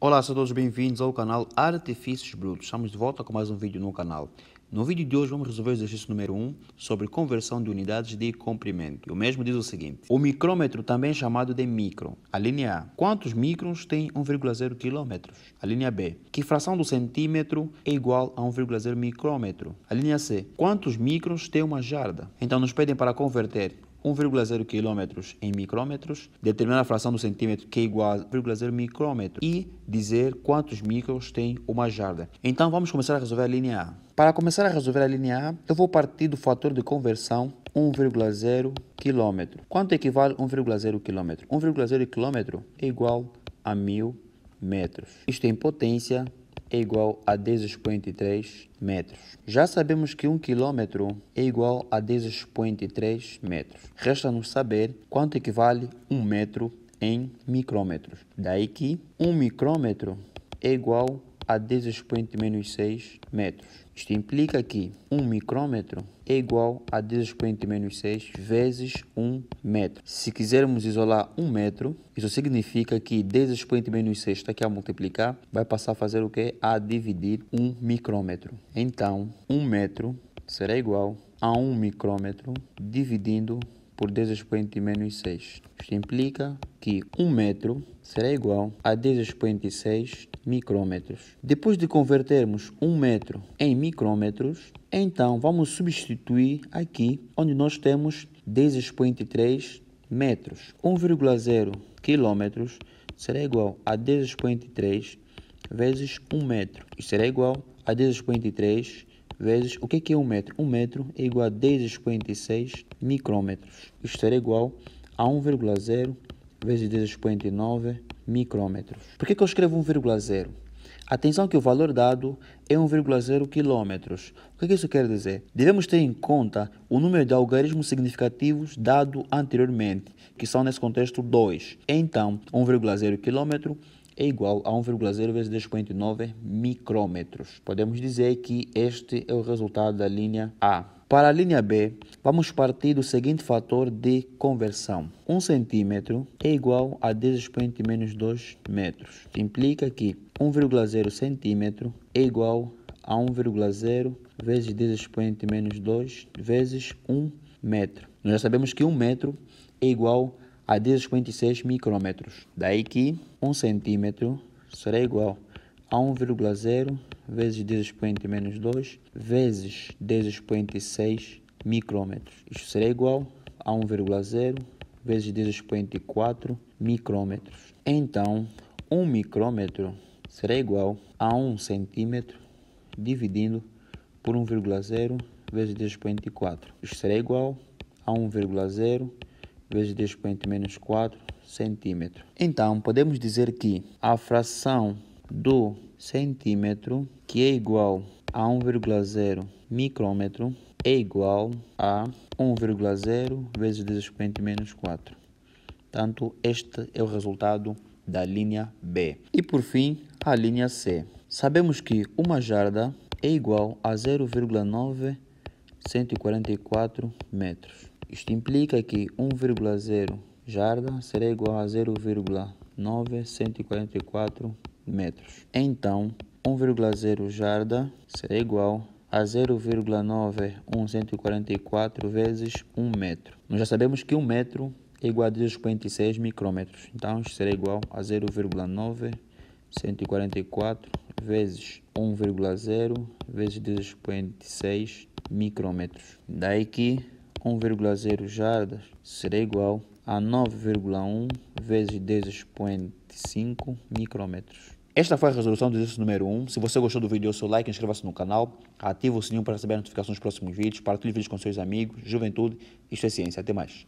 Olá, sejam todos bem-vindos ao canal Artifícios Brutos. Estamos de volta com mais um vídeo no canal. No vídeo de hoje vamos resolver o exercício número 1 sobre conversão de unidades de comprimento. o mesmo diz o seguinte, o micrômetro também é chamado de micro. A linha A, quantos microns tem 1,0 km? A linha B, que fração do centímetro é igual a 1,0 micrômetro? A linha C, quantos microns tem uma jarda? Então nos pedem para converter 1,0 km em micrômetros, determinar a fração do centímetro que é igual a 0,0 micrômetro e dizer quantos micros tem uma jarda. Então vamos começar a resolver a linha A. Para começar a resolver a linha A, eu vou partir do fator de conversão 1,0 km. Quanto equivale 1,0 km? 1,0 km é igual a 1000 metros. Isto é em potência é igual a 10,3 metros. Já sabemos que 1 km é igual a 10,3 metros. Resta-nos saber quanto equivale 1 metro em micrômetros. Daí que 1 micrômetro é igual a 10 expoente menos 6 metros. Isto implica que 1 micrômetro é igual a 10 expoente menos 6 vezes 1 metro. Se quisermos isolar 1 metro, isso significa que 10 expoente menos 6 está aqui a multiplicar, vai passar a fazer o que? A dividir 1 micrômetro. Então, 1 metro será igual a 1 micrômetro dividindo por 10 expoente menos 6. Isto implica que 1 metro será igual a 10 expoente 6 micrômetros. Depois de convertermos 1 metro em micrômetros, então vamos substituir aqui onde nós temos 10 expoente 3 metros. 1,0 quilômetros será igual a 10 expoente 3 vezes 1 metro. Isto será igual a 10 expoente 3 vezes, o que é, que é um metro? Um metro é igual a 10 vezes 46 micrômetros. Isto será igual a 1,0 vezes 10 vezes 49 micrômetros. Por que, é que eu escrevo 1,0? Atenção que o valor dado é 1,0 km. O que, é que isso quer dizer? Devemos ter em conta o número de algarismos significativos dado anteriormente, que são nesse contexto 2. Então, 1,0 km é igual a 1,0 vezes 10,9 micrômetros. Podemos dizer que este é o resultado da linha A. Para a linha B, vamos partir do seguinte fator de conversão. 1 centímetro é igual a 10 expoente menos 2 metros. Implica que 1,0 centímetro é igual a 1,0 vezes 10 expoente menos 2 vezes 1 metro. Nós já sabemos que 1 metro é igual a a 10,56 micrômetros. Daí que 1 centímetro será igual a 1,0 vezes 10 expoente menos 2 vezes 10 expoente 6 micrômetros. Isso será igual a 1,0 vezes 10 expoente 4 micrômetros. Então, 1 micrômetro será igual a 1 centímetro dividindo por 1,0 vezes 10 expoente 4. Isso será igual a 1,0 vezes 10 menos 4 centímetro. Então, podemos dizer que a fração do centímetro, que é igual a 1,0 micrômetro, é igual a 1,0 vezes 10 menos 4. Portanto, este é o resultado da linha B. E por fim, a linha C. Sabemos que uma jarda é igual a 0,9 144 metros. Isto implica que 1,0 jarda será igual a 0,9144 metros. Então, 1,0 jarda será igual a 0,9144 vezes 1 metro. Nós já sabemos que 1 metro é igual a 256 micrômetros. Então, será igual a 0,9144 vezes 1,0 vezes 256 micrômetros. Daí que 1,0 jardas será igual a 9,1 vezes 10 5 micrômetros. Esta foi a resolução do exercício número 1. Se você gostou do vídeo, dê o seu like, inscreva-se no canal, ative o sininho para receber notificações dos próximos vídeos, partilhe vídeos com seus amigos, juventude, isto é ciência. Até mais.